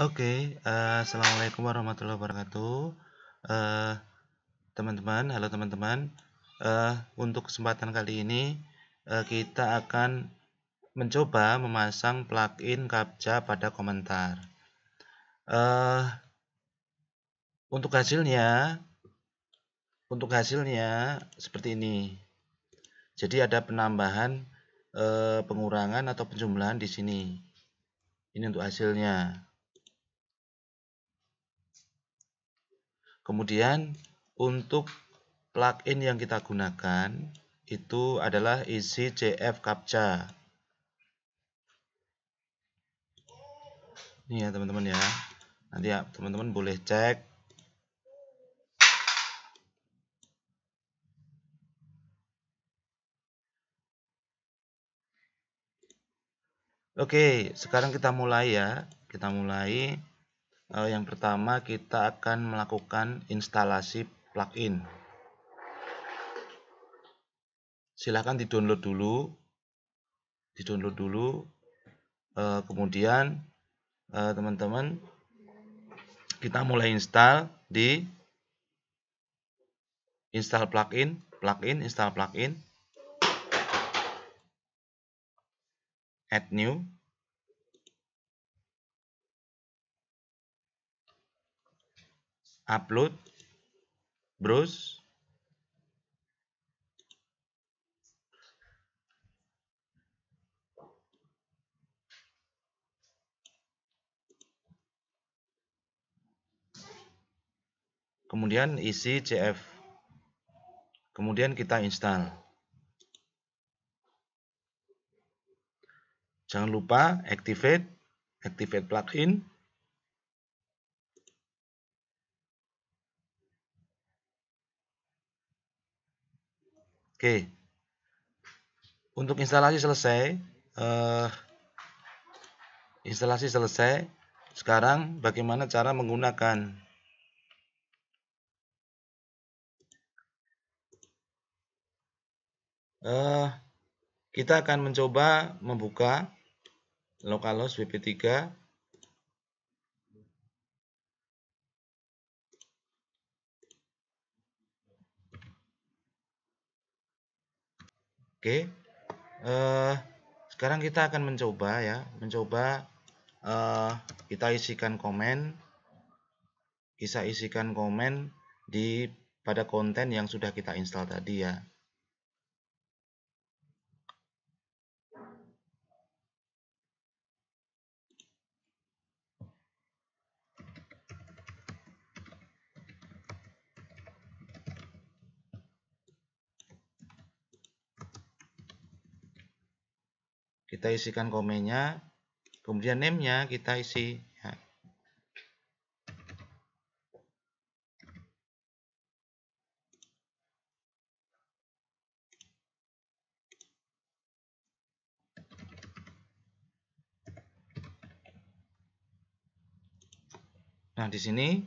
Oke, okay, uh, eh, assalamualaikum warahmatullahi wabarakatuh. Uh, teman-teman, halo teman-teman. Uh, untuk kesempatan kali ini uh, kita akan mencoba memasang plugin CAPTCHA pada komentar. Uh, untuk hasilnya, untuk hasilnya seperti ini. Jadi ada penambahan, uh, pengurangan atau penjumlahan di sini. Ini untuk hasilnya. Kemudian untuk plugin yang kita gunakan itu adalah isi CF CAPTCHA. Ini ya teman-teman ya. Nanti ya teman-teman boleh cek Oke, sekarang kita mulai ya. Kita mulai. Eh, yang pertama kita akan melakukan instalasi plugin silahkan di download dulu di download dulu eh, kemudian eh, teman-teman kita mulai install di install plugin plugin install plugin add new upload browse kemudian isi cf kemudian kita install jangan lupa activate activate plugin Oke. Untuk instalasi selesai. Uh, instalasi selesai. Sekarang bagaimana cara menggunakan uh, kita akan mencoba membuka localhost WP3 Oke. Uh, sekarang kita akan mencoba ya, mencoba uh, kita isikan komen kita isikan komen di pada konten yang sudah kita install tadi ya. kita isikan komennya kemudian name-nya kita isi ya. Nah, di sini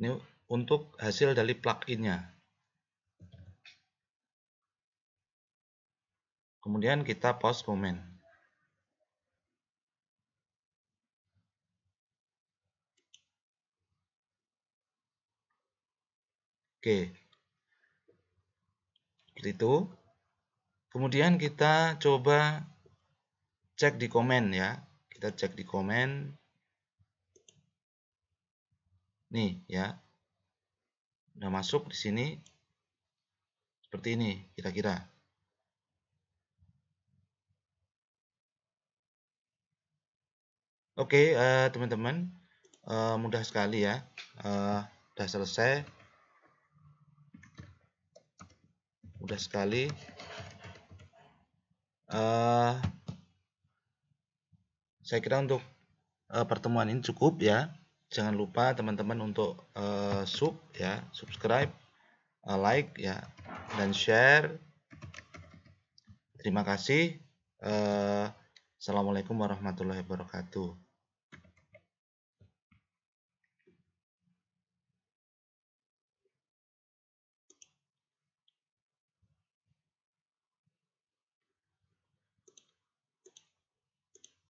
ini untuk hasil dari plugin nya Kemudian kita post komen. Oke. Seperti itu. Kemudian kita coba cek di komen ya. Kita cek di komen. Nih ya. Udah masuk di sini. Seperti ini kira-kira. Oke, okay, uh, eh, teman-teman, uh, mudah sekali ya. Uh, selesai. Mudah sekali. Uh, saya kira untuk uh, pertemuan ini cukup ya. Jangan lupa teman-teman untuk uh, sub ya, subscribe, uh, like ya, dan share. Terima kasih. Uh, Assalamualaikum warahmatullahi wabarakatuh.